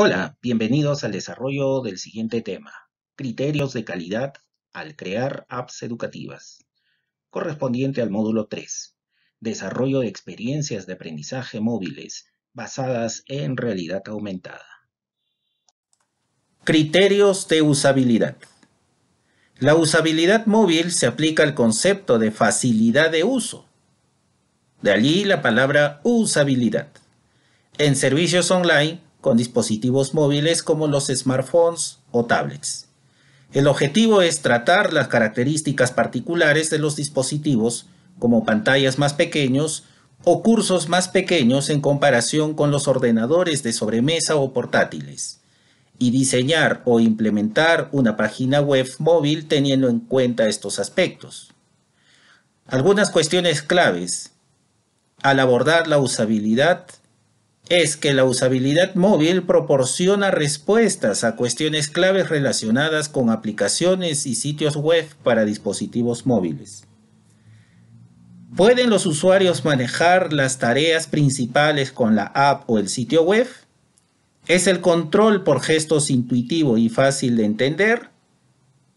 Hola, bienvenidos al desarrollo del siguiente tema, criterios de calidad al crear apps educativas, correspondiente al módulo 3, desarrollo de experiencias de aprendizaje móviles basadas en realidad aumentada. Criterios de usabilidad. La usabilidad móvil se aplica al concepto de facilidad de uso. De allí la palabra usabilidad. En servicios online, con dispositivos móviles como los smartphones o tablets. El objetivo es tratar las características particulares de los dispositivos, como pantallas más pequeños o cursos más pequeños en comparación con los ordenadores de sobremesa o portátiles, y diseñar o implementar una página web móvil teniendo en cuenta estos aspectos. Algunas cuestiones claves al abordar la usabilidad es que la usabilidad móvil proporciona respuestas a cuestiones claves relacionadas con aplicaciones y sitios web para dispositivos móviles. ¿Pueden los usuarios manejar las tareas principales con la app o el sitio web? ¿Es el control por gestos intuitivo y fácil de entender?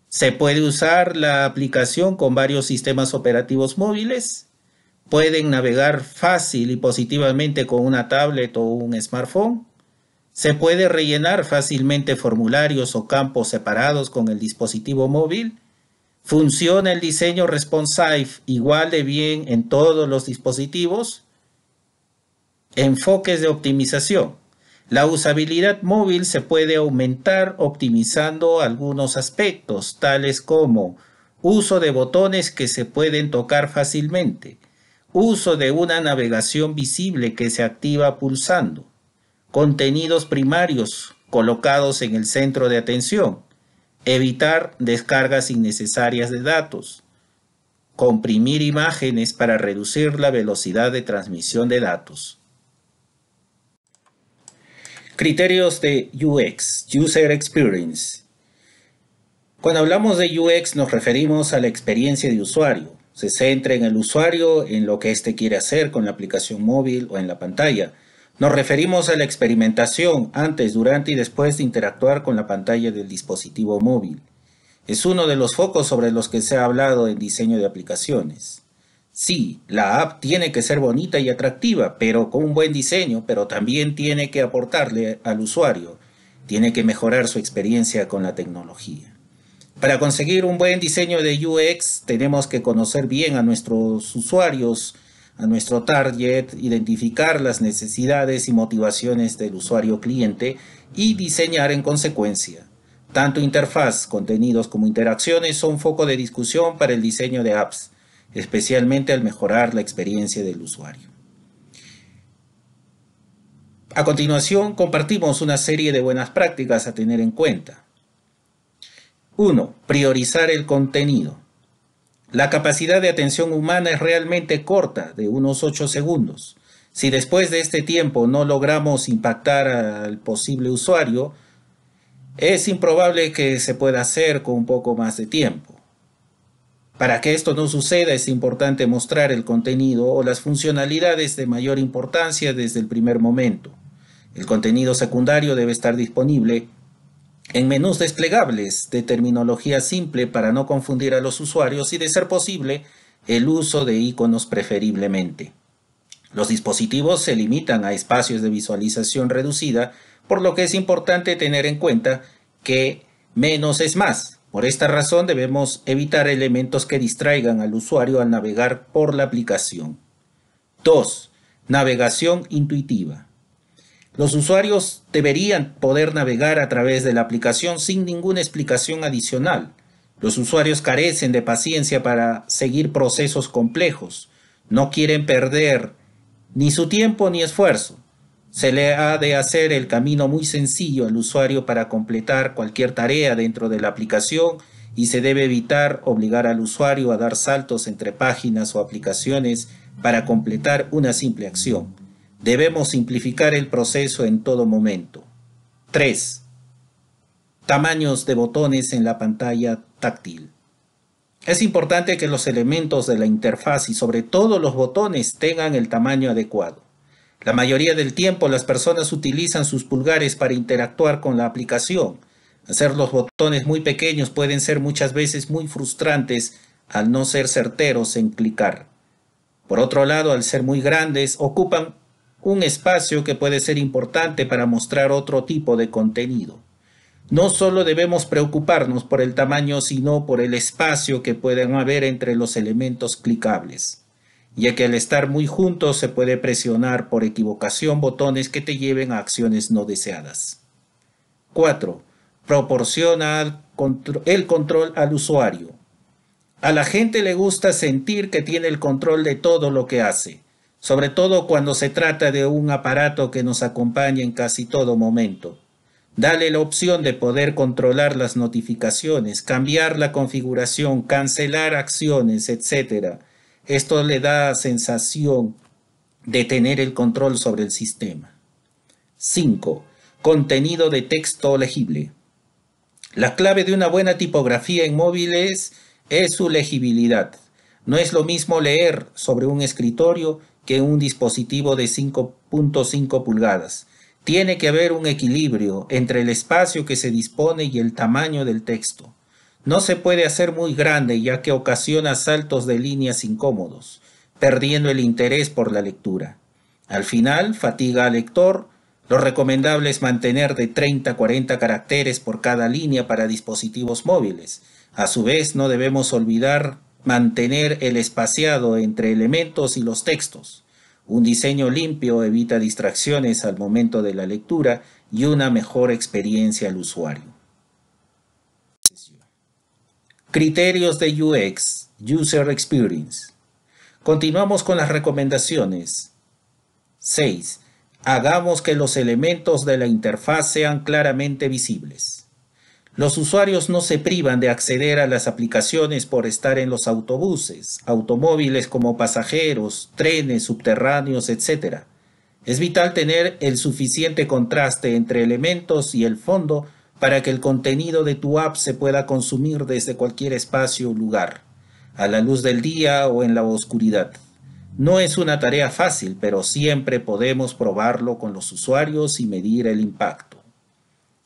¿Se puede usar la aplicación con varios sistemas operativos móviles? pueden navegar fácil y positivamente con una tablet o un smartphone. Se puede rellenar fácilmente formularios o campos separados con el dispositivo móvil. Funciona el diseño responsive igual de bien en todos los dispositivos. Enfoques de optimización. La usabilidad móvil se puede aumentar optimizando algunos aspectos, tales como uso de botones que se pueden tocar fácilmente, uso de una navegación visible que se activa pulsando, contenidos primarios colocados en el centro de atención, evitar descargas innecesarias de datos, comprimir imágenes para reducir la velocidad de transmisión de datos. Criterios de UX, User Experience. Cuando hablamos de UX nos referimos a la experiencia de usuario, se centra en el usuario, en lo que éste quiere hacer con la aplicación móvil o en la pantalla. Nos referimos a la experimentación antes, durante y después de interactuar con la pantalla del dispositivo móvil. Es uno de los focos sobre los que se ha hablado en diseño de aplicaciones. Sí, la app tiene que ser bonita y atractiva, pero con un buen diseño, pero también tiene que aportarle al usuario, tiene que mejorar su experiencia con la tecnología. Para conseguir un buen diseño de UX tenemos que conocer bien a nuestros usuarios, a nuestro target, identificar las necesidades y motivaciones del usuario cliente y diseñar en consecuencia. Tanto interfaz, contenidos como interacciones son foco de discusión para el diseño de apps, especialmente al mejorar la experiencia del usuario. A continuación, compartimos una serie de buenas prácticas a tener en cuenta. 1. Priorizar el contenido. La capacidad de atención humana es realmente corta, de unos 8 segundos. Si después de este tiempo no logramos impactar al posible usuario, es improbable que se pueda hacer con un poco más de tiempo. Para que esto no suceda es importante mostrar el contenido o las funcionalidades de mayor importancia desde el primer momento. El contenido secundario debe estar disponible en menús desplegables de terminología simple para no confundir a los usuarios y de ser posible el uso de iconos preferiblemente. Los dispositivos se limitan a espacios de visualización reducida, por lo que es importante tener en cuenta que menos es más. Por esta razón debemos evitar elementos que distraigan al usuario al navegar por la aplicación. 2. Navegación intuitiva. Los usuarios deberían poder navegar a través de la aplicación sin ninguna explicación adicional. Los usuarios carecen de paciencia para seguir procesos complejos. No quieren perder ni su tiempo ni esfuerzo. Se le ha de hacer el camino muy sencillo al usuario para completar cualquier tarea dentro de la aplicación y se debe evitar obligar al usuario a dar saltos entre páginas o aplicaciones para completar una simple acción. Debemos simplificar el proceso en todo momento. 3. Tamaños de botones en la pantalla táctil. Es importante que los elementos de la interfaz y sobre todo los botones tengan el tamaño adecuado. La mayoría del tiempo las personas utilizan sus pulgares para interactuar con la aplicación. Hacer los botones muy pequeños pueden ser muchas veces muy frustrantes al no ser certeros en clicar. Por otro lado, al ser muy grandes, ocupan un espacio que puede ser importante para mostrar otro tipo de contenido. No solo debemos preocuparnos por el tamaño, sino por el espacio que pueden haber entre los elementos clicables, ya que al estar muy juntos se puede presionar por equivocación botones que te lleven a acciones no deseadas. 4. Proporciona el control al usuario. A la gente le gusta sentir que tiene el control de todo lo que hace sobre todo cuando se trata de un aparato que nos acompaña en casi todo momento. Dale la opción de poder controlar las notificaciones, cambiar la configuración, cancelar acciones, etc. Esto le da sensación de tener el control sobre el sistema. 5. Contenido de texto legible. La clave de una buena tipografía en móviles es su legibilidad. No es lo mismo leer sobre un escritorio que un dispositivo de 5.5 pulgadas. Tiene que haber un equilibrio entre el espacio que se dispone y el tamaño del texto. No se puede hacer muy grande ya que ocasiona saltos de líneas incómodos, perdiendo el interés por la lectura. Al final, fatiga al lector. Lo recomendable es mantener de 30 a 40 caracteres por cada línea para dispositivos móviles. A su vez, no debemos olvidar mantener el espaciado entre elementos y los textos. Un diseño limpio evita distracciones al momento de la lectura y una mejor experiencia al usuario. Criterios de UX, User Experience. Continuamos con las recomendaciones. 6. Hagamos que los elementos de la interfaz sean claramente visibles. Los usuarios no se privan de acceder a las aplicaciones por estar en los autobuses, automóviles como pasajeros, trenes subterráneos, etc. Es vital tener el suficiente contraste entre elementos y el fondo para que el contenido de tu app se pueda consumir desde cualquier espacio o lugar, a la luz del día o en la oscuridad. No es una tarea fácil, pero siempre podemos probarlo con los usuarios y medir el impacto.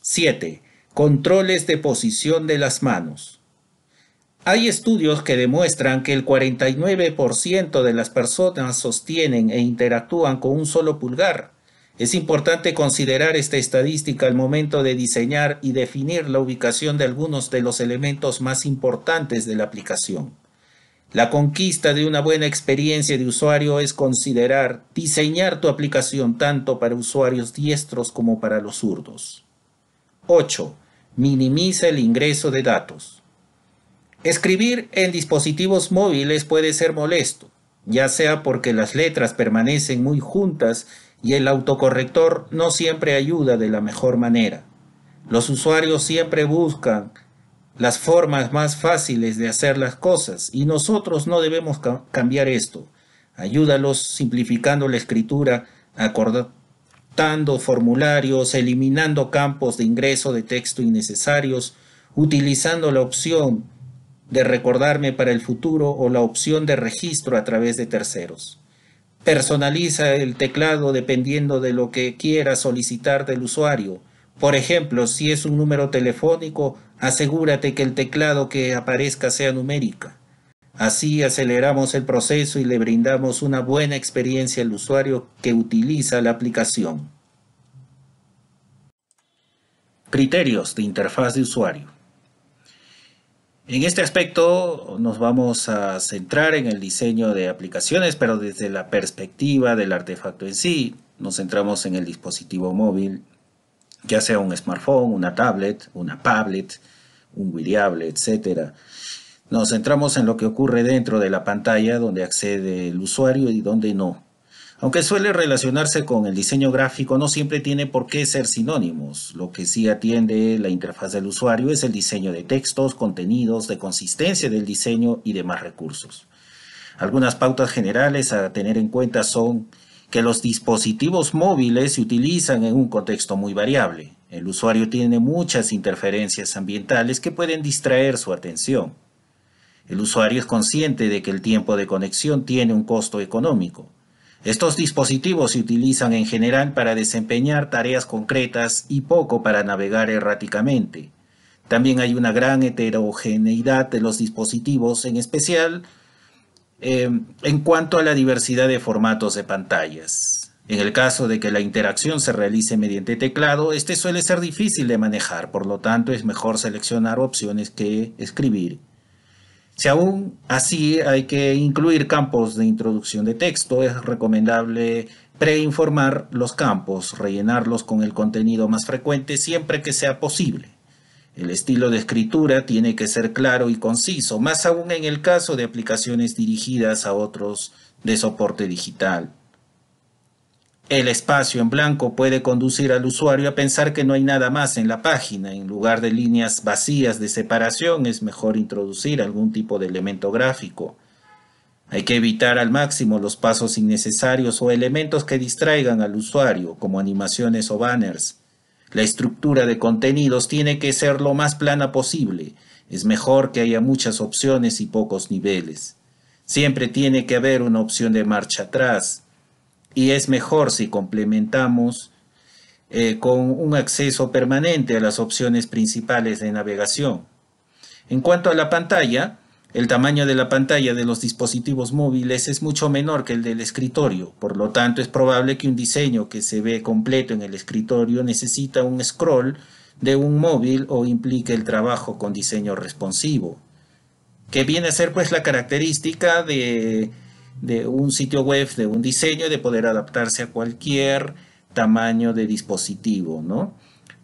7. Controles de posición de las manos. Hay estudios que demuestran que el 49% de las personas sostienen e interactúan con un solo pulgar. Es importante considerar esta estadística al momento de diseñar y definir la ubicación de algunos de los elementos más importantes de la aplicación. La conquista de una buena experiencia de usuario es considerar diseñar tu aplicación tanto para usuarios diestros como para los zurdos. 8 minimiza el ingreso de datos. Escribir en dispositivos móviles puede ser molesto, ya sea porque las letras permanecen muy juntas y el autocorrector no siempre ayuda de la mejor manera. Los usuarios siempre buscan las formas más fáciles de hacer las cosas y nosotros no debemos cambiar esto. Ayúdalos simplificando la escritura, formularios, eliminando campos de ingreso de texto innecesarios, utilizando la opción de recordarme para el futuro o la opción de registro a través de terceros. Personaliza el teclado dependiendo de lo que quiera solicitar del usuario. Por ejemplo, si es un número telefónico, asegúrate que el teclado que aparezca sea numérica. Así aceleramos el proceso y le brindamos una buena experiencia al usuario que utiliza la aplicación. Criterios de interfaz de usuario. En este aspecto nos vamos a centrar en el diseño de aplicaciones, pero desde la perspectiva del artefacto en sí. Nos centramos en el dispositivo móvil, ya sea un smartphone, una tablet, una tablet, un wearable, etcétera. Nos centramos en lo que ocurre dentro de la pantalla, donde accede el usuario y donde no. Aunque suele relacionarse con el diseño gráfico, no siempre tiene por qué ser sinónimos. Lo que sí atiende la interfaz del usuario es el diseño de textos, contenidos, de consistencia del diseño y demás recursos. Algunas pautas generales a tener en cuenta son que los dispositivos móviles se utilizan en un contexto muy variable. El usuario tiene muchas interferencias ambientales que pueden distraer su atención. El usuario es consciente de que el tiempo de conexión tiene un costo económico. Estos dispositivos se utilizan en general para desempeñar tareas concretas y poco para navegar erráticamente. También hay una gran heterogeneidad de los dispositivos, en especial em, en cuanto a la diversidad de formatos de pantallas. En el caso de que la interacción se realice mediante teclado, este suele ser difícil de manejar, por lo tanto es mejor seleccionar opciones que escribir si aún así hay que incluir campos de introducción de texto, es recomendable preinformar los campos, rellenarlos con el contenido más frecuente siempre que sea posible. El estilo de escritura tiene que ser claro y conciso, más aún en el caso de aplicaciones dirigidas a otros de soporte digital. El espacio en blanco puede conducir al usuario a pensar que no hay nada más en la página. En lugar de líneas vacías de separación, es mejor introducir algún tipo de elemento gráfico. Hay que evitar al máximo los pasos innecesarios o elementos que distraigan al usuario, como animaciones o banners. La estructura de contenidos tiene que ser lo más plana posible. Es mejor que haya muchas opciones y pocos niveles. Siempre tiene que haber una opción de marcha atrás, y es mejor si complementamos eh, con un acceso permanente a las opciones principales de navegación. En cuanto a la pantalla, el tamaño de la pantalla de los dispositivos móviles es mucho menor que el del escritorio, por lo tanto es probable que un diseño que se ve completo en el escritorio necesita un scroll de un móvil o implique el trabajo con diseño responsivo, que viene a ser pues la característica de de un sitio web, de un diseño, de poder adaptarse a cualquier tamaño de dispositivo, ¿no?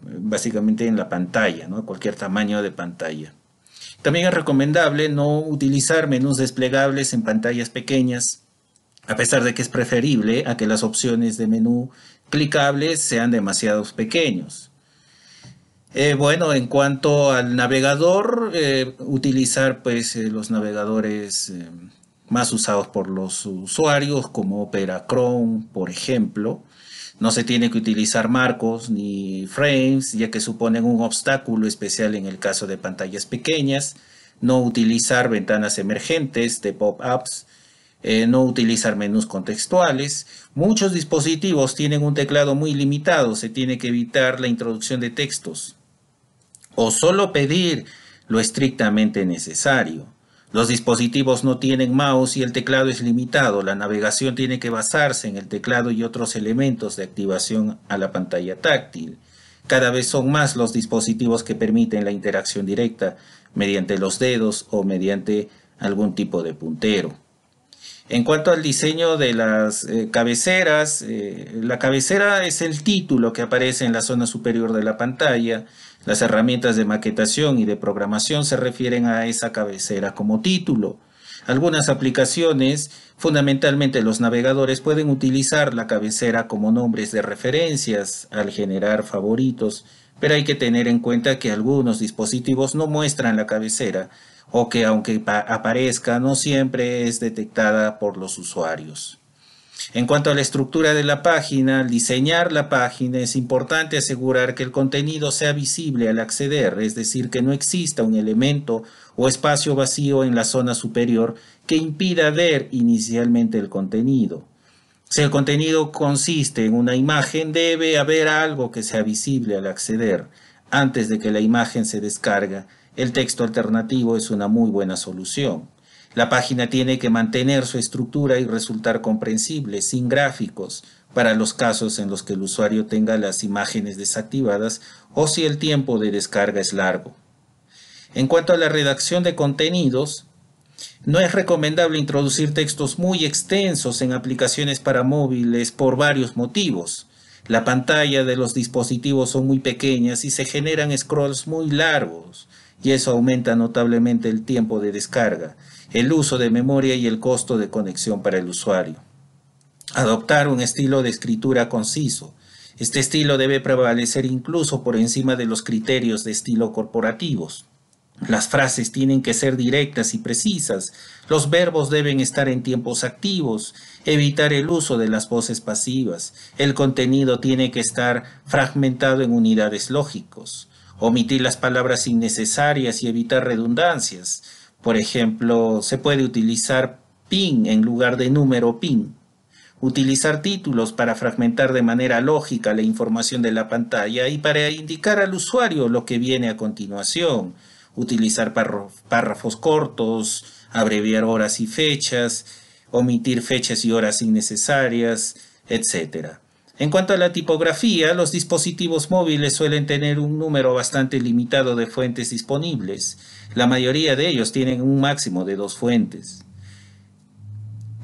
Básicamente en la pantalla, ¿no? Cualquier tamaño de pantalla. También es recomendable no utilizar menús desplegables en pantallas pequeñas, a pesar de que es preferible a que las opciones de menú clicables sean demasiado pequeños. Eh, bueno, en cuanto al navegador, eh, utilizar pues eh, los navegadores más usados por los usuarios, como Opera Chrome, por ejemplo. No se tiene que utilizar marcos ni frames, ya que suponen un obstáculo especial en el caso de pantallas pequeñas. No utilizar ventanas emergentes de pop-ups. Eh, no utilizar menús contextuales. Muchos dispositivos tienen un teclado muy limitado, se tiene que evitar la introducción de textos. O solo pedir lo estrictamente necesario. Los dispositivos no tienen mouse y el teclado es limitado. La navegación tiene que basarse en el teclado y otros elementos de activación a la pantalla táctil. Cada vez son más los dispositivos que permiten la interacción directa mediante los dedos o mediante algún tipo de puntero. En cuanto al diseño de las eh, cabeceras, eh, la cabecera es el título que aparece en la zona superior de la pantalla las herramientas de maquetación y de programación se refieren a esa cabecera como título. Algunas aplicaciones, fundamentalmente los navegadores, pueden utilizar la cabecera como nombres de referencias al generar favoritos, pero hay que tener en cuenta que algunos dispositivos no muestran la cabecera o que aunque aparezca no siempre es detectada por los usuarios. En cuanto a la estructura de la página, al diseñar la página es importante asegurar que el contenido sea visible al acceder, es decir, que no exista un elemento o espacio vacío en la zona superior que impida ver inicialmente el contenido. Si el contenido consiste en una imagen, debe haber algo que sea visible al acceder. Antes de que la imagen se descarga, el texto alternativo es una muy buena solución. La página tiene que mantener su estructura y resultar comprensible, sin gráficos, para los casos en los que el usuario tenga las imágenes desactivadas o si el tiempo de descarga es largo. En cuanto a la redacción de contenidos, no es recomendable introducir textos muy extensos en aplicaciones para móviles por varios motivos. La pantalla de los dispositivos son muy pequeñas y se generan scrolls muy largos, y eso aumenta notablemente el tiempo de descarga el uso de memoria y el costo de conexión para el usuario. Adoptar un estilo de escritura conciso. Este estilo debe prevalecer incluso por encima de los criterios de estilo corporativos. Las frases tienen que ser directas y precisas, los verbos deben estar en tiempos activos, evitar el uso de las voces pasivas, el contenido tiene que estar fragmentado en unidades lógicos, omitir las palabras innecesarias y evitar redundancias, por ejemplo, se puede utilizar pin en lugar de número pin. Utilizar títulos para fragmentar de manera lógica la información de la pantalla y para indicar al usuario lo que viene a continuación. Utilizar párrafos cortos, abreviar horas y fechas, omitir fechas y horas innecesarias, etc. En cuanto a la tipografía, los dispositivos móviles suelen tener un número bastante limitado de fuentes disponibles. La mayoría de ellos tienen un máximo de dos fuentes.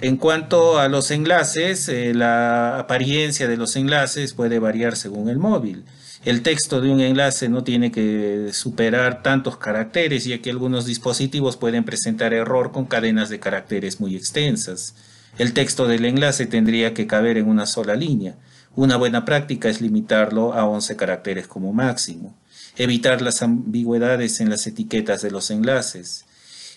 En cuanto a los enlaces, eh, la apariencia de los enlaces puede variar según el móvil. El texto de un enlace no tiene que superar tantos caracteres, ya que algunos dispositivos pueden presentar error con cadenas de caracteres muy extensas. El texto del enlace tendría que caber en una sola línea. Una buena práctica es limitarlo a 11 caracteres como máximo, evitar las ambigüedades en las etiquetas de los enlaces.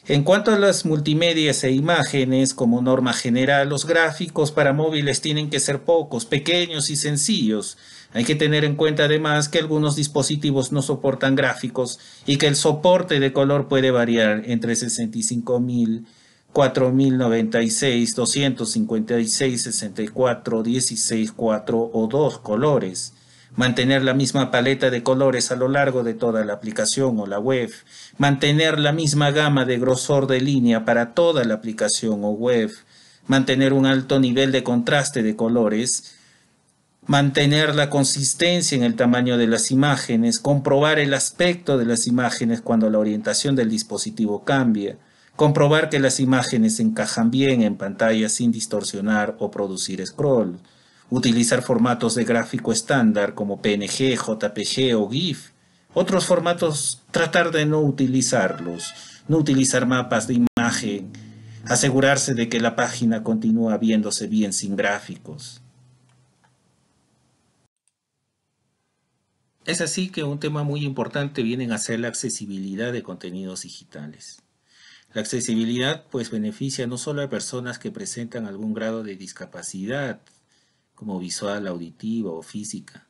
En cuanto a las multimedias e imágenes, como norma general, los gráficos para móviles tienen que ser pocos, pequeños y sencillos. Hay que tener en cuenta además que algunos dispositivos no soportan gráficos y que el soporte de color puede variar entre 65.000 y 4096, 256, 64, 16, 4 o 2 colores. Mantener la misma paleta de colores a lo largo de toda la aplicación o la web. Mantener la misma gama de grosor de línea para toda la aplicación o web. Mantener un alto nivel de contraste de colores. Mantener la consistencia en el tamaño de las imágenes. Comprobar el aspecto de las imágenes cuando la orientación del dispositivo cambia comprobar que las imágenes encajan bien en pantalla sin distorsionar o producir scroll, utilizar formatos de gráfico estándar como PNG, JPG o GIF, otros formatos tratar de no utilizarlos, no utilizar mapas de imagen, asegurarse de que la página continúa viéndose bien sin gráficos. Es así que un tema muy importante viene a ser la accesibilidad de contenidos digitales. La accesibilidad pues beneficia no solo a personas que presentan algún grado de discapacidad, como visual, auditiva o física,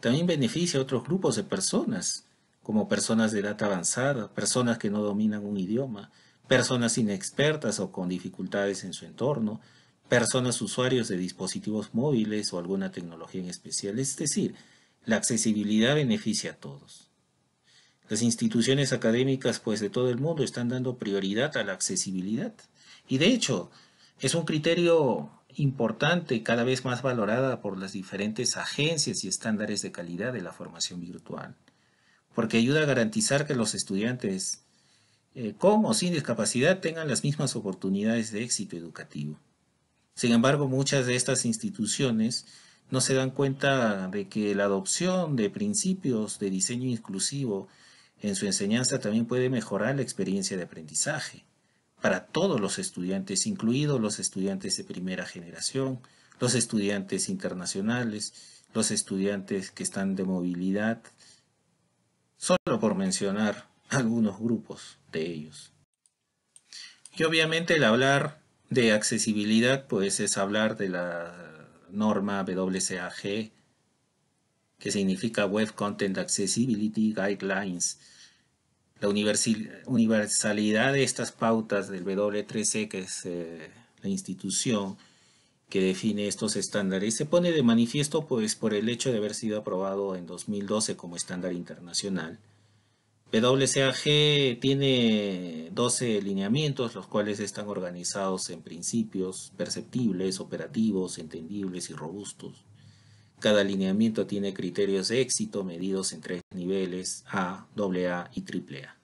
también beneficia a otros grupos de personas, como personas de edad avanzada, personas que no dominan un idioma, personas inexpertas o con dificultades en su entorno, personas usuarios de dispositivos móviles o alguna tecnología en especial. Es decir, la accesibilidad beneficia a todos. Las instituciones académicas pues de todo el mundo están dando prioridad a la accesibilidad y de hecho es un criterio importante, cada vez más valorada por las diferentes agencias y estándares de calidad de la formación virtual, porque ayuda a garantizar que los estudiantes eh, con o sin discapacidad tengan las mismas oportunidades de éxito educativo. Sin embargo, muchas de estas instituciones no se dan cuenta de que la adopción de principios de diseño inclusivo en su enseñanza también puede mejorar la experiencia de aprendizaje para todos los estudiantes, incluidos los estudiantes de primera generación, los estudiantes internacionales, los estudiantes que están de movilidad, solo por mencionar algunos grupos de ellos. Y obviamente el hablar de accesibilidad, pues es hablar de la norma WCAG que significa Web Content Accessibility Guidelines. La universalidad de estas pautas del W3C, que es eh, la institución que define estos estándares, se pone de manifiesto pues, por el hecho de haber sido aprobado en 2012 como estándar internacional. WCAG tiene 12 lineamientos, los cuales están organizados en principios perceptibles, operativos, entendibles y robustos. Cada alineamiento tiene criterios de éxito medidos en tres niveles A, AA y AAA.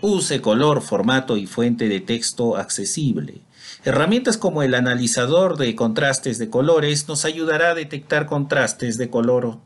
Use color, formato y fuente de texto accesible. Herramientas como el analizador de contrastes de colores nos ayudará a detectar contrastes de color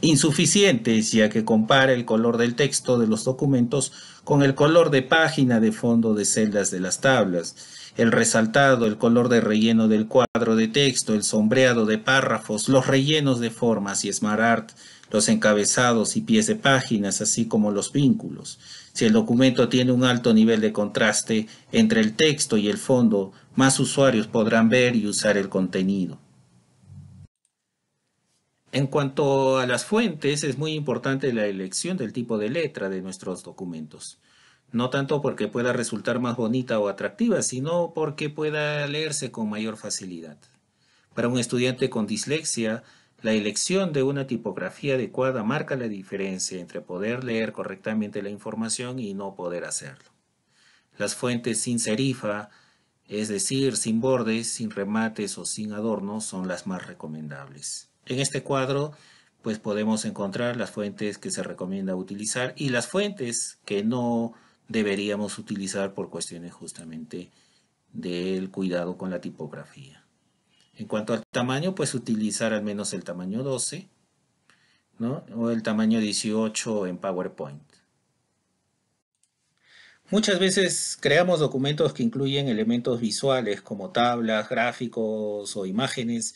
insuficientes, ya que compara el color del texto de los documentos con el color de página de fondo de celdas de las tablas, el resaltado, el color de relleno del cuadro de texto, el sombreado de párrafos, los rellenos de formas y smart art, los encabezados y pies de páginas, así como los vínculos. Si el documento tiene un alto nivel de contraste entre el texto y el fondo, más usuarios podrán ver y usar el contenido. En cuanto a las fuentes, es muy importante la elección del tipo de letra de nuestros documentos. No tanto porque pueda resultar más bonita o atractiva, sino porque pueda leerse con mayor facilidad. Para un estudiante con dislexia, la elección de una tipografía adecuada marca la diferencia entre poder leer correctamente la información y no poder hacerlo. Las fuentes sin serifa, es decir, sin bordes, sin remates o sin adornos, son las más recomendables. En este cuadro pues podemos encontrar las fuentes que se recomienda utilizar y las fuentes que no deberíamos utilizar por cuestiones justamente del cuidado con la tipografía. En cuanto al tamaño, pues utilizar al menos el tamaño 12 o el tamaño 18 en PowerPoint. Muchas veces creamos documentos que incluyen elementos visuales como tablas, gráficos o imágenes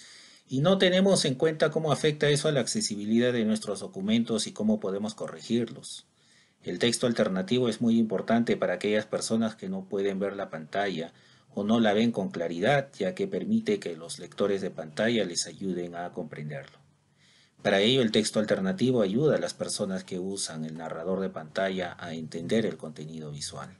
y no tenemos en cuenta cómo afecta eso a la accesibilidad de nuestros documentos y cómo podemos corregirlos. El texto alternativo es muy importante para aquellas personas que no pueden ver la pantalla o no la ven con claridad, ya que permite que los lectores de pantalla les ayuden a comprenderlo. Para ello, el texto alternativo ayuda a las personas que usan el narrador de pantalla a entender el contenido visual.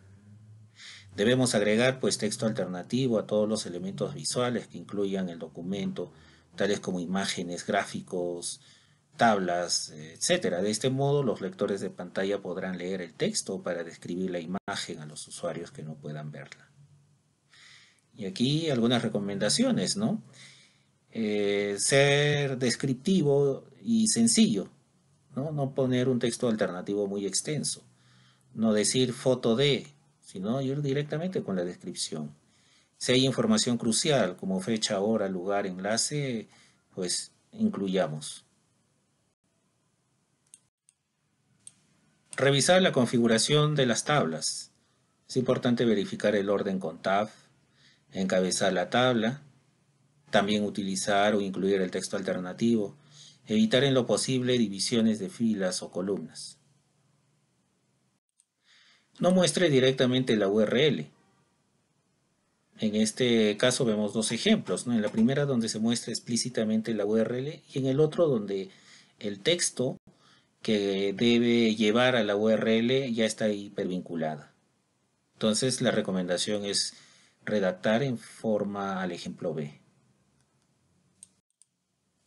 Debemos agregar pues texto alternativo a todos los elementos visuales que incluyan el documento tales como imágenes, gráficos, tablas, etc. De este modo, los lectores de pantalla podrán leer el texto para describir la imagen a los usuarios que no puedan verla. Y aquí algunas recomendaciones, ¿no? Eh, ser descriptivo y sencillo, ¿no? No poner un texto alternativo muy extenso. No decir foto de, sino ir directamente con la descripción. Si hay información crucial como fecha, hora, lugar, enlace, pues incluyamos. Revisar la configuración de las tablas. Es importante verificar el orden con tab, encabezar la tabla, también utilizar o incluir el texto alternativo, evitar en lo posible divisiones de filas o columnas. No muestre directamente la URL, en este caso vemos dos ejemplos, en la primera donde se muestra explícitamente la URL y en el otro donde el texto que debe llevar a la URL ya está hipervinculada. Entonces la recomendación es redactar en forma al ejemplo B.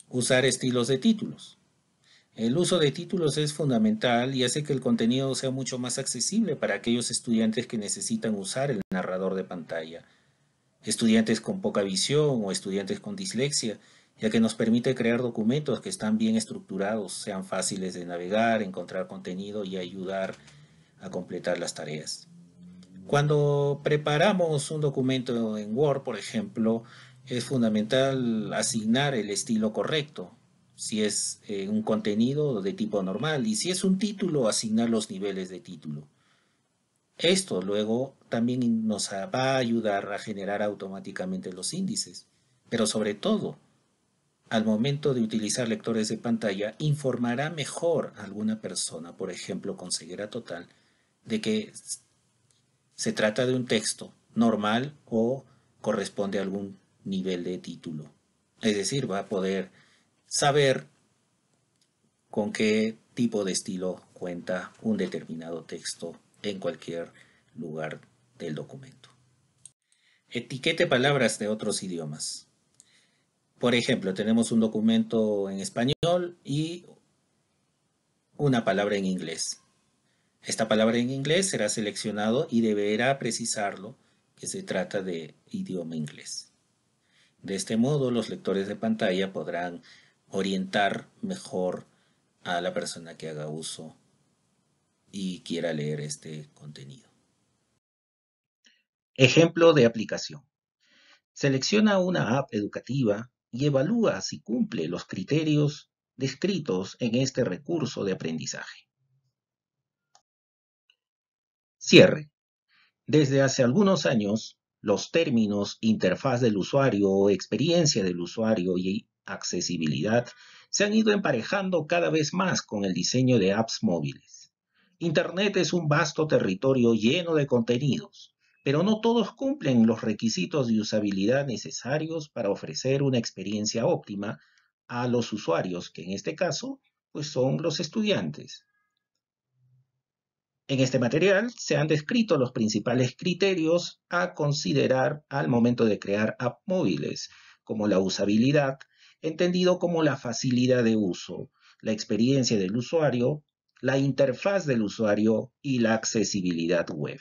Usar estilos de títulos. El uso de títulos es fundamental y hace que el contenido sea mucho más accesible para aquellos estudiantes que necesitan usar el narrador de pantalla estudiantes con poca visión o estudiantes con dislexia, ya que nos permite crear documentos que están bien estructurados, sean fáciles de navegar, encontrar contenido y ayudar a completar las tareas. Cuando preparamos un documento en Word, por ejemplo, es fundamental asignar el estilo correcto, si es eh, un contenido de tipo normal y si es un título, asignar los niveles de título. Esto luego también nos va a ayudar a generar automáticamente los índices, pero sobre todo, al momento de utilizar lectores de pantalla, informará mejor a alguna persona, por ejemplo, con ceguera total, de que se trata de un texto normal o corresponde a algún nivel de título. Es decir, va a poder saber con qué tipo de estilo cuenta un determinado texto en cualquier lugar del documento. Etiquete palabras de otros idiomas. Por ejemplo, tenemos un documento en español y una palabra en inglés. Esta palabra en inglés será seleccionado y deberá precisarlo que se trata de idioma inglés. De este modo, los lectores de pantalla podrán orientar mejor a la persona que haga uso y quiera leer este contenido. Ejemplo de aplicación. Selecciona una app educativa y evalúa si cumple los criterios descritos en este recurso de aprendizaje. Cierre. Desde hace algunos años, los términos interfaz del usuario, o experiencia del usuario y accesibilidad se han ido emparejando cada vez más con el diseño de apps móviles. Internet es un vasto territorio lleno de contenidos, pero no todos cumplen los requisitos de usabilidad necesarios para ofrecer una experiencia óptima a los usuarios, que en este caso pues son los estudiantes. En este material se han descrito los principales criterios a considerar al momento de crear app móviles, como la usabilidad, entendido como la facilidad de uso, la experiencia del usuario, la interfaz del usuario y la accesibilidad web.